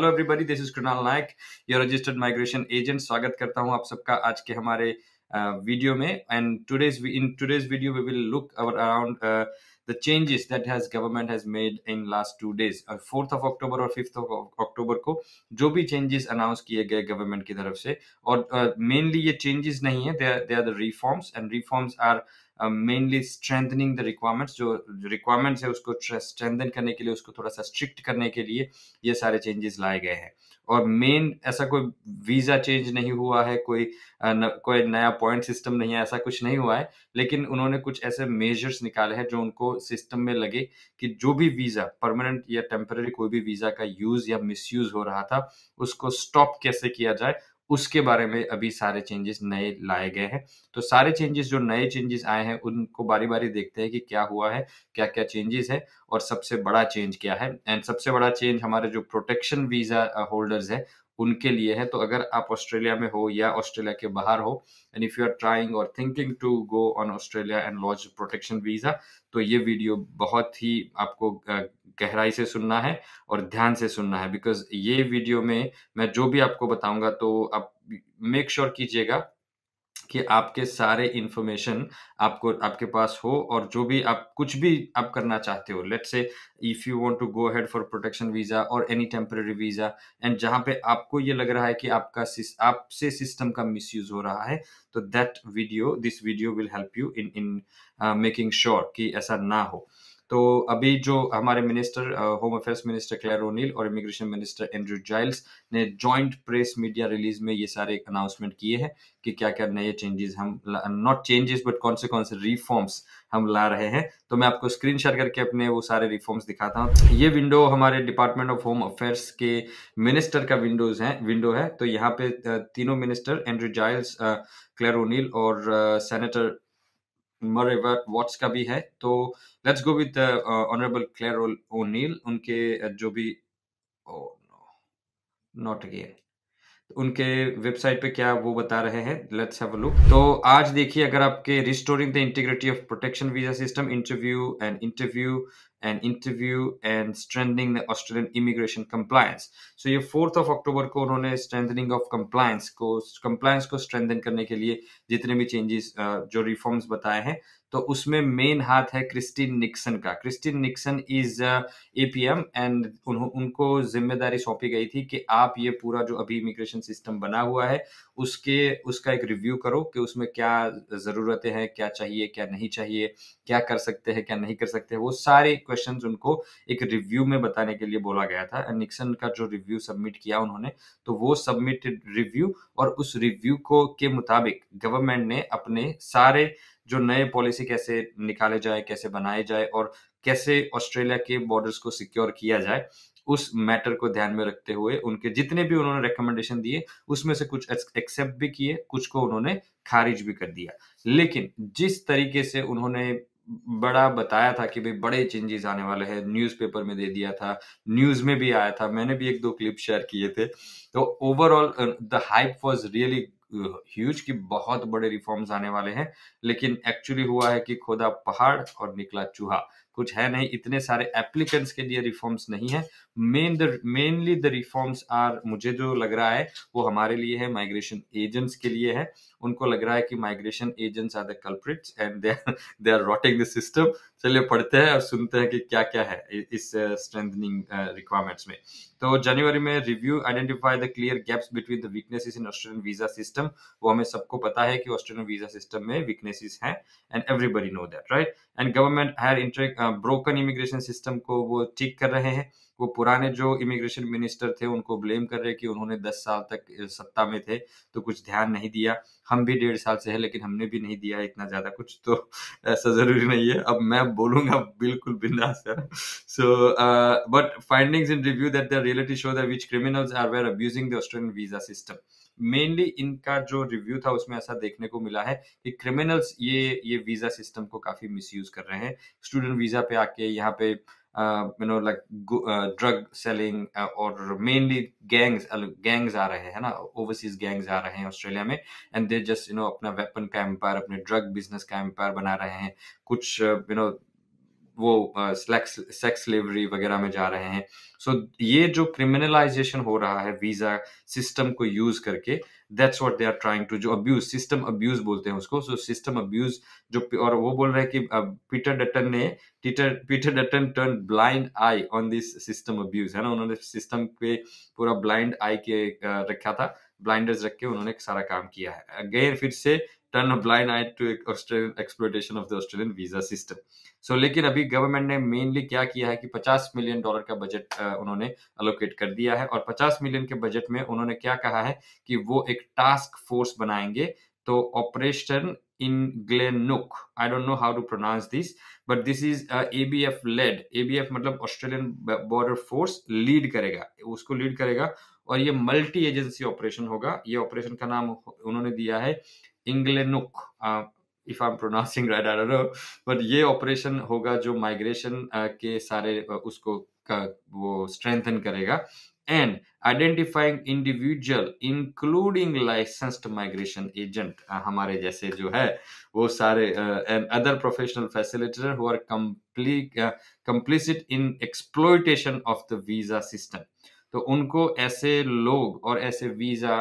Hello everybody this is Krunal Nayak your registered migration agent स्वागत करता हूं आप सबका आज के हमारे वीडियो में and today's in today's video we will look our around the changes that has government has made in last two days fourth of October और फिफ्थ ऑफ अक्टूबर को जो भी चेंजेस अनाउंस किए गए गवर्नमेंट की तरफ से और मेनली uh, ये चेंजेस नहीं है they are the reforms and reforms are mainly strengthening the requirements जो रिक्वायरमेंट्स है उसको स्ट्रेंथन करने के लिए उसको थोड़ा सा स्ट्रिक्ट करने के लिए ये सारे चेंजेस लाए गए हैं और मेन ऐसा कोई वीज़ा चेंज नहीं हुआ है कोई न, कोई नया पॉइंट सिस्टम नहीं है ऐसा कुछ नहीं हुआ है लेकिन उन्होंने कुछ ऐसे मेजर्स निकाले हैं जो उनको सिस्टम में लगे कि जो भी वीज़ा परमानेंट या टेम्पररी कोई भी वीज़ा का यूज़ या मिसयूज़ हो रहा था उसको स्टॉप कैसे किया जाए उसके बारे में अभी सारे चेंजेस नए लाए गए हैं तो सारे चेंजेस जो नए चेंजेस आए हैं उनको बारी बारी देखते हैं कि क्या हुआ है क्या क्या चेंजेस है और सबसे बड़ा चेंज क्या है एंड सबसे बड़ा चेंज हमारे जो प्रोटेक्शन वीजा होल्डर्स है उनके लिए है तो अगर आप ऑस्ट्रेलिया में हो या ऑस्ट्रेलिया के बाहर हो and if you are trying और thinking to go on Australia and launch protection visa तो ये वीडियो बहुत ही आपको गहराई से सुनना है और ध्यान से सुनना है बिकॉज ये वीडियो में मैं जो भी आपको बताऊंगा तो आप मेक श्योर sure कीजिएगा कि आपके सारे इन्फॉर्मेशन आपको आपके पास हो और जो भी आप कुछ भी आप करना चाहते हो let's say if you want to go head for protection visa और एनी टेम्प्रेरी वीज़ा एंड जहां पे आपको ये लग रहा है कि आपका आपसे सिस्टम का मिस हो रहा है तो that video this video will help you in in making sure कि ऐसा ना हो तो अभी जो हमारे minister home affairs minister Clare O'Neil और इमिग्रेशन मिनिस्टर एंड्रू जाइल्स ने जॉइंट प्रेस मीडिया रिलीज में ये सारे अनाउंसमेंट किए हैं कि क्या क्या नए चेंजेस हम नॉट चेंजेस बट कौन से कौन से रिफॉर्म्स हम ला रहे हैं तो मैं आपको स्क्रीन शेयर करके अपने वो सारे रिफॉर्म्स दिखाता हूँ ये विंडो हमारे डिपार्टमेंट ऑफ होम अफेयर्स के मिनिस्टर का विंडोज है विंडो है तो यहाँ पे तीनों minister Andrew Giles Clare O'Neil और सेनेटर मरेवर वॉट्स का भी है तो let's go with honourable Clare O'Neil उनके uh, जो भी नॉट oh, अगेन उनके वेबसाइट पे क्या वो बता रहे हैं लेट्स हैव अ लुक तो आज देखिए अगर आपके restoring the integrity of protection visa system interview and interview and interview and strengthening the Australian immigration compliance so ये फोर्थ ऑफ अक्टूबर को उन्होंने स्ट्रेंथनिंग ऑफ कंप्लायंस को कंप्लायंस को स्ट्रेंथन करने के लिए जितने भी चेंजेस जो रिफॉर्म्स बताए हैं तो उसमें मेन हाथ है क्रिस्टिन निक्सन का Christine Nixon is APM and उनको जिम्मेदारी सौंपी गई थी कि आप ये पूरा जो अभी इमिग्रेशन सिस्टम बना हुआ है उसके उसका एक रिव्यू करो कि उसमें क्या ज़रूरतें हैं क्या चाहिए क्या नहीं चाहिए क्या कर सकते हैं क्या नहीं कर सकते वो सारे क्वेश्चन उनको एक रिव्यू में बताने के लिए बोला गया था एंड निक्सन का जो रिव्यू सबमिट किया उन्होंने तो वो सबमिटेड रिव्यू और उस रिव्यू को के मुताबिक गवर्नमेंट ने अपने सारे जो नए पॉलिसी कैसे निकाले जाए कैसे बनाए जाए और कैसे ऑस्ट्रेलिया के बॉर्डर्स को सिक्योर किया जाए उस मैटर को ध्यान में रखते हुए उनके जितने भी उन्होंने रिकमेंडेशन दिए उसमें से कुछ एक्सेप्ट भी किए कुछ को उन्होंने खारिज भी कर दिया लेकिन जिस तरीके से उन्होंने बड़ा बताया था कि भाई बड़े चेंजेस आने वाले हैं न्यूज़पेपर में दे दिया था न्यूज़ में भी आया था मैंने भी एक दो क्लिप शेयर किए थे तो overall the hype was really huge की बहुत बड़े रिफॉर्म्स आने वाले हैं लेकिन एक्चुअली हुआ है कि खोदा पहाड़ और निकला चूहा कुछ है नहीं इतने सारे एप्लीकेंट्स के लिए रिफॉर्म्स नहीं है main the mainly the reforms are मुझे जो लग रहा है वो हमारे लिए है माइग्रेशन एजेंट्स के लिए है उनको लग रहा है कि migration agents are the culprits and they they are rotting the system चलिए पढ़ते हैं और सुनते हैं कि क्या क्या है इस स्ट्रेंथनिंग uh, रिक्वायरमेंट्स uh, में तो जनवरी में review identify the clear gaps between the weaknesses in Australian visa system वो हमें सबको पता है कि ऑस्ट्रेलियन वीजा सिस्टम में वीकनेसेस हैं and everybody know that right and government hire interact broken immigration system को वो ठीक कर रहे हैं वो पुराने जो इमिग्रेशन मिनिस्टर थे उनको ब्लेम कर रहे हैं कि उन्होंने दस साल तक सत्ता में थे तो कुछ ध्यान नहीं दिया हम भी डेढ़ साल से है लेकिन हमने भी नहीं दिया इतना ज्यादा कुछ तो ऐसा जरूरी नहीं है अब मैं बोलूंगा बिल्कुल बिंदास sir so but findings in review that the reality show that which criminals are were abusing the Australian visa system mainly इनका जो रिव्यू था उसमें ऐसा देखने को मिला है कि क्रिमिनल्स ये ये वीजा सिस्टम को काफी मिस कर रहे हैं स्टूडेंट वीजा पे आके यहाँ पे you know like drug selling और मेनली गैंग्स गैंग्स आ रहे हैं ना ओवरसीज गैंग्स आ रहे हैं ऑस्ट्रेलिया में and they just you know अपना वेपन का एम्पायर अपने ड्रग बिजनेस का एम्पायर बना रहे हैं कुछ यू नो वो सेक्स स्लेवरी वगैरह में जा रहे हैं सो so, ये जो क्रिमिनलाइजेशन हो रहा है वीजा सिस्टम को यूज करके that's what they are trying to जो अब्यूज सिस्टम अब्यूज बोलते हैं उसको सो सिस्टम अब्यूज जो और वो बोल रहे हैं कि पीटर डटन ने Peter Peter Dutton turn blind eye on this system abuse है ना उन्होंने सिस्टम पे पूरा ब्लाइंड आई के रखा था ब्लाइंडर्स रख के उन्होंने सारा काम किया है अगेन फिर से turn a blind eye to Australian exploitation of the Australian visa system so लेकिन अभी गवर्नमेंट ने मेनली क्या किया है कि 50 मिलियन डॉलर का बजट उन्होंने अलोकेट कर दिया है और 50 मिलियन के बजट में उन्होंने क्या कहा है कि वो एक टास्क फोर्स बनाएंगे तो operation Inglenook I don't know how to pronounce this but this is A B F led A B F मतलब ऑस्ट्रेलियन बॉर्डर फोर्स लीड करेगा उसको लीड करेगा और ये मल्टी एजेंसी ऑपरेशन होगा ये ऑपरेशन का नाम उन्होंने दिया है Inglenook if I am pronouncing right I don't know but ये ऑपरेशन होगा जो माइग्रेशन uh, के सारे uh, उसको का uh, वो स्ट्रेंथन करेगा and identifying individual including licensed migration agent हमारे जैसे जो है वो सारे and other professional facilitator who are complicit in exploitation of the visa system तो उनको ऐसे लोग और ऐसे वीजा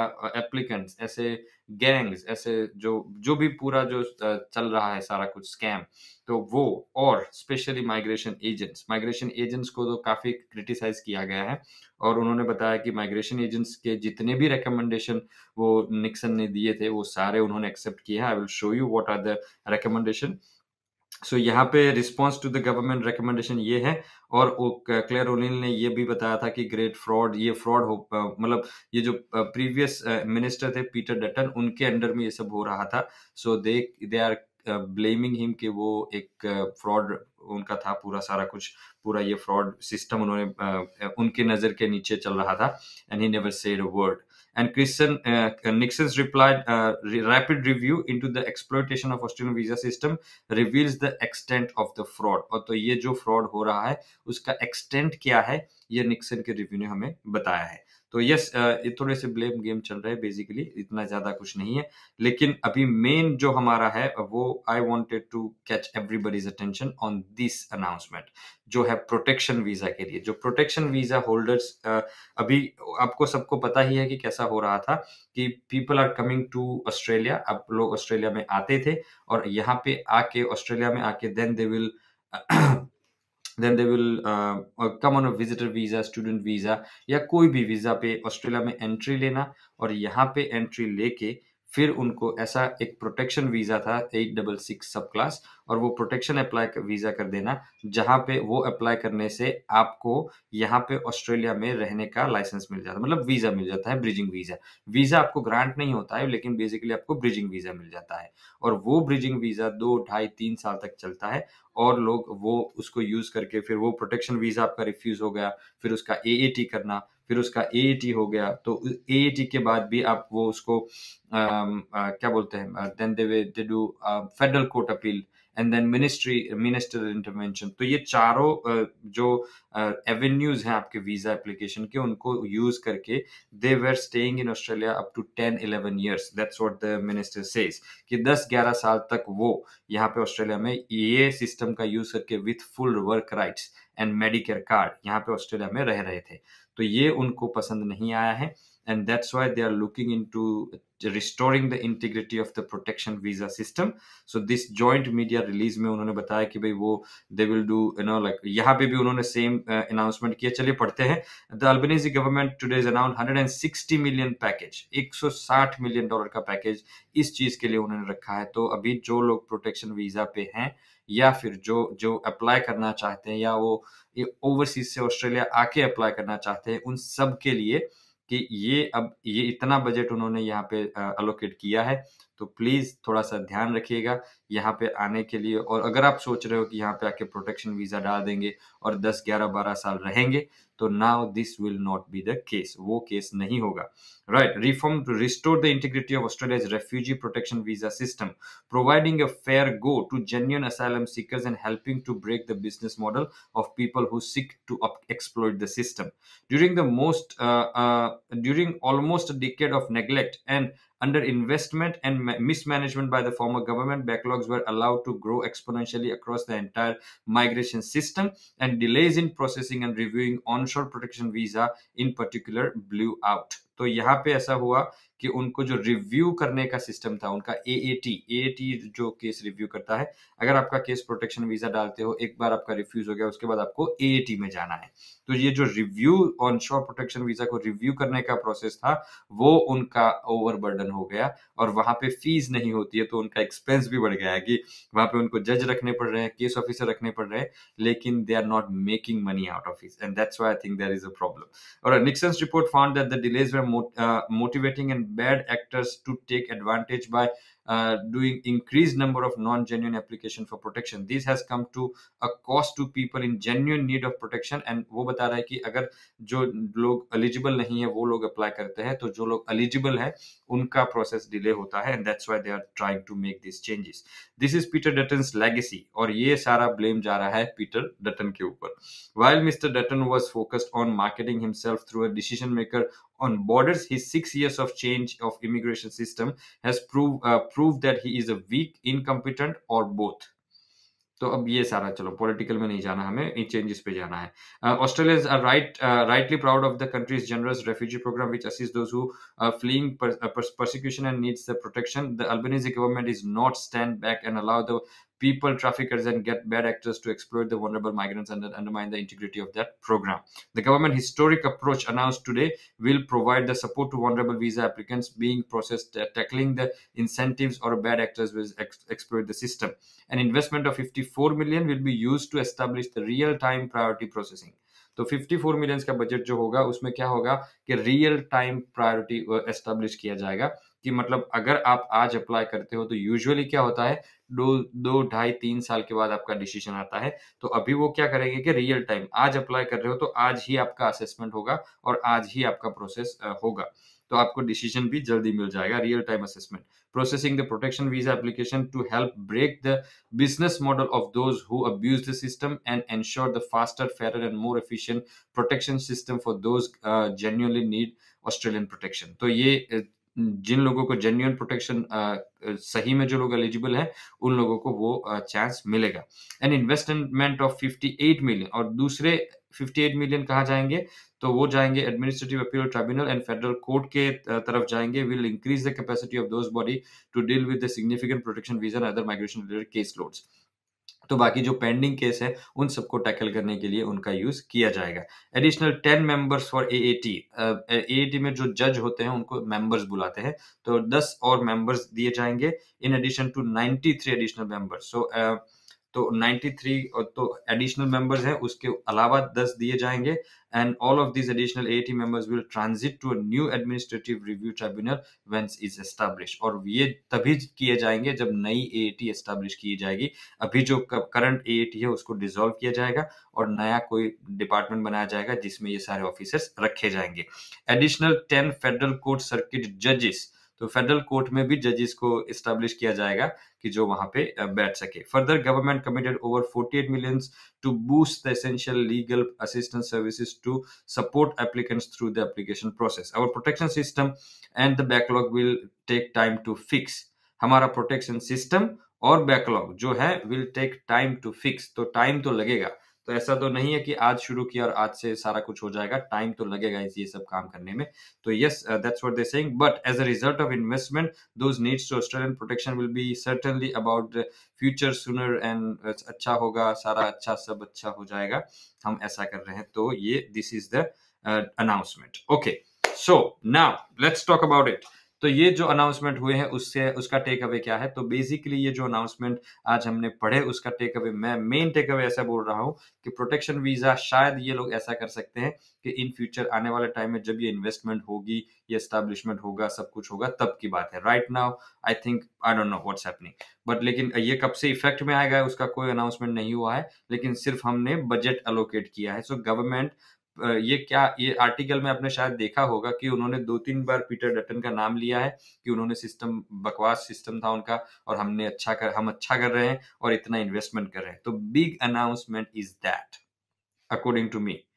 एप्लीकेंट्स ऐसे गैंग्स ऐसे जो जो भी पूरा जो चल रहा है सारा कुछ स्कैम तो वो और specially migration agents migration agents को तो काफ़ी क्रिटिसाइज किया गया है और उन्होंने बताया कि माइग्रेशन एजेंट्स के जितने भी रिकमेंडेशन वो निक्सन ने दिए थे वो सारे उन्होंने एक्सेप्ट किया है I will show you what are the recommendation so so, यहाँ पे response to the government recommendation ये है और क्लेयर ओलिन ने ये भी बताया था कि ग्रेट फ्रॉड ये फ्रॉड हो मतलब ये जो प्रीवियस मिनिस्टर थे पीटर डटन उनके अंडर में ये सब हो रहा था so they they are blaming him कि वो एक फ्रॉड उनका था पूरा सारा कुछ पूरा ये फ्रॉड सिस्टम उन्होंने उनके नज़र के नीचे चल रहा था and he never said word And Christian uh, Nixon's replied uh, re- rapid review into the exploitation of Australian visa system reveals the extent of the fraud. और तो ये जो fraud हो रहा है उसका extent क्या है ये Nixon के review ने हमें बताया है तो यस ये थोड़े से ब्लेम गेम चल रहे हैं बेसिकली इतना ज़्यादा कुछ नहीं है लेकिन अभी मेन जो हमारा है वो I wanted to catch everybody's attention on this announcement जो है प्रोटेक्शन वीज़ा के लिए जो प्रोटेक्शन वीज़ा होल्डर्स अभी आपको सबको पता ही है कि कैसा हो रहा था कि people are coming to Australia अब लोग ऑस्ट्रेलिया में आते थे और यहाँ पे आके ऑस्ट्रेलिया में आके then they will then they will come on visitor visa student visa या कोई भी वीज़ा पे ऑस्ट्रेलिया में एंट्री लेना और यहाँ पे एंट्री लेके फिर उनको ऐसा एक प्रोटेक्शन वीज़ा था eight double six subclass और वो प्रोटेक्शन अप्लाई वीज़ा कर देना जहाँ पे वो अप्लाई करने से आपको यहाँ पे ऑस्ट्रेलिया में रहने का लाइसेंस मतलब मिल जाता है मतलब वीज़ा मिल जाता है ब्रिजिंग वीज़ा वीज़ा आपको ग्रांट नहीं होता है लेकिन बेसिकली आपको ब्रिजिंग वीज़ा मिल जाता है और वो ब्रिजिंग वीज़ा दो ढाई तीन साल तक चलता है और लोग वो उसको यूज़ करके फिर वो प्रोटेक्शन वीज़ा आपका रिफ्यूज़ हो गया फिर उसका ए करना फिर उसका ए हो गया तो ए के बाद भी आप वो उसको आ, आ, क्या बोलते हैं then they do federal court appeal and then ministry minister intervention तो ये चारों जो एवेन्यूज हैं आपके वीजा एप्लीकेशन के उनको यूज करके they were staying in Australia up to ten eleven years that's what the minister says कि दस ग्यारह साल तक वो यहाँ पे ऑस्ट्रेलिया में ये सिस्टम का यूज करके with full work rights and Medicare card यहाँ पे ऑस्ट्रेलिया में रह रहे थे तो ये उनको पसंद नहीं आया है and that's why they are looking into restoring the integrity of the protection visa system so this joint media release में उन्होंने बताया कि भाई वो they will do you know like यहाँ पे भी उन्होंने सेम अनाउंसमेंट uh, किया चलिए पढ़ते हैं the Albanese government today is announce sixty million package एक सौ साठ मिलियन डॉलर का पैकेज इस चीज के लिए उन्होंने रखा है तो अभी जो लोग प्रोटेक्शन वीजा पे हैं या फिर जो जो अप्लाई करना चाहते हैं या वो ये ओवरसीज से ऑस्ट्रेलिया आके अप्लाई करना चाहते हैं उन सब के लिए कि ये अब ये इतना बजट उन्होंने यहाँ पे अलोकेट किया है तो प्लीज थोड़ा सा ध्यान रखिएगा यहाँ पे आने के लिए और अगर आप सोच रहे हो कि यहाँ पे आके प्रोटेक्शन वीजा डाल देंगे और 10 11 12 साल रहेंगे तो now this will not be the case वो केस नहीं होगा right reform to restore the integrity of Australia's refugee protection visa system providing a fair go to genuine asylum seekers and helping to break the business model of people who seek to explore the system during the most during almost decade of neglect and Under investment and mismanagement by the former government, backlogs were allowed to grow exponentially across the entire migration system, and delays in processing and reviewing onshore protection visa, in particular, blew out. तो यहाँ पे ऐसा हुआ कि उनको जो review करने का सिस्टम था उनका A A T A T जो केस रिव्यू करता है अगर आपका केस प्रोटेक्शन वीजा डालते हो एक बार आपका रिफ्यूज हो गया उसके बाद आपको ए टी में जाना है तो ये जो review onshore protection visa को रिव्यू करने का प्रोसेस था वो उनका ओवरबर्डन हो गया और वहां पे फीस नहीं होती है तो उनका एक्सपेंस भी बढ़ गया है कि वहां पे उनको जज रखने पड़ रहे हैं केस ऑफिसर रखने पड़ रहे हैं लेकिन they are not making money out of is and that's why I think there is a problem और Nixon's report found that the delays were mot- uh, motivating and bad actors to take advantage by uh, doing increased number of non-genuine application for protection this has come to a cost to people in genuine need of protection and वो बता रहा है कि अगर जो लोग eligible नहीं है वो लोग apply करते हैं तो जो लोग eligible है उनका process delay होता है and that's why they are trying to make these changes this is Peter Dutton's legacy और ये सारा blame जा रहा है Peter Dutton के ऊपर while Mr Dutton was focused on marketing himself through a decision maker on borders. His six years of change of immigration system has prove, uh, proved that he is a weak, incompetent, or both. तो अब ये सारा चलो political में नहीं जाना हमें इन changes पे जाना है Australians are right rightly proud of the country's generous refugee program which assist those who fleeing uh, persecution and needs the protection the albanese government is not stand back and allow the people traffickers and get bad actors to exploit the vulnerable migrants and undermine the integrity of that program. The government historic approach announced today will provide the support to vulnerable visa applicants being processed, uh, tackling the incentives or bad actors will ex- exploit the system. An investment of 54 million will be used to establish the real-time priority processing. तो 54 millions का budget जो होगा उसमें क्या होगा कि real time priority establish किया जाएगा कि मतलब अगर आप आज अप्लाई करते हो तो यूजुअली क्या होता है दो दो ढाई तीन साल के बाद आपका डिसीजन आता है तो अभी वो क्या करेंगे कि रियल टाइम आज अप्लाई कर रहे हो तो आज ही आपका असेसमेंट होगा और आज ही आपका प्रोसेस होगा तो आपको डिसीजन भी जल्दी मिल जाएगा real time assessment processing the protection visa application to help break the business model of those who abuse the system and ensure the faster fair and more efficient protection system for those genuinely need Australian protection तो ये जिन लोगों को genuine protection सही में जो लोग eligible हैं उन लोगों को वो चांस मिलेगा एंड इन्वेस्टमेंट ऑफ 58 मिलियन और दूसरे 58 मिलियन कहा जाएंगे तो वो जाएंगे administrative appeal tribunal and federal court के तरफ जाएंगे will increase the capacity of those body to deal with the significant protection visa other migration related case loads तो बाकी जो पेंडिंग केस है उन सबको टैकल करने के लिए उनका यूज किया जाएगा additional ten members for A A T T A में जो जज होते हैं उनको मेंबर्स बुलाते हैं तो दस और मेंबर्स दिए जाएंगे in addition to ninety three additional members so तो 93 तो एडिशनल मेंबर्स हैं उसके अलावा 10 दिए जाएंगे and all of this additional 80 members will transit to a new administrative review tribunal once is establish और ये तभी किए जाएंगे जब नई ए एएटी एस्टैब्लिश की जाएगी अभी जो करंट ए एएटी है उसको डिसॉल्व किया जाएगा और नया कोई डिपार्टमेंट बनाया जाएगा जिसमें ये सारे ऑफिसर्स रखे जाएंगे additional ten federal court circuit जजेस तो फेडरल कोर्ट में भी जजेस को इस्टेब्लिश किया जाएगा कि जो वहां पे बैठ सके further government committed over 48 million to boost the essential legal assistance services to support applicants through the application process our protection system and the backlog will take time to fix हमारा protection system और backlog जो है will take time to fix तो time तो लगेगा तो ऐसा तो नहीं है कि आज शुरू किया और आज से सारा कुछ हो जाएगा टाइम तो लगेगा इस ये सब काम करने में तो yes that's what they saying but as a result of investment those needs to Australian protection will be certainly about future sooner and अच्छा होगा सारा अच्छा सब अच्छा हो जाएगा हम ऐसा कर रहे हैं तो ये this is the announcement okay so now let's talk about it तो ये जो अनाउंसमेंट हुए हैं उससे उसका टेक अवे क्या है तो बेसिकली ये जो अनाउंसमेंट आज हमने पढ़े उसका टेक अवे मैं मेन टेक अवे ऐसा बोल रहा हूँ कि प्रोटेक्शन वीजा शायद ये लोग ऐसा कर सकते हैं कि इन फ्यूचर आने वाले टाइम में जब ये इन्वेस्टमेंट होगी ये स्टैब्लिशमेंट होगा सब कुछ होगा तब की बात है right now I think I don't know what's happening but लेकिन ये कब से इफेक्ट में आएगा उसका कोई अनाउंसमेंट नहीं हुआ है लेकिन सिर्फ हमने बजट अलोकेट किया है सो गवर्नमेंट ये क्या ये आर्टिकल में आपने शायद देखा होगा कि उन्होंने दो तीन बार पीटर डटन का नाम लिया है कि उन्होंने सिस्टम बकवास सिस्टम था उनका और हमने अच्छा कर हम अच्छा कर रहे हैं और इतना इन्वेस्टमेंट कर रहे हैं तो big announcement is that according to me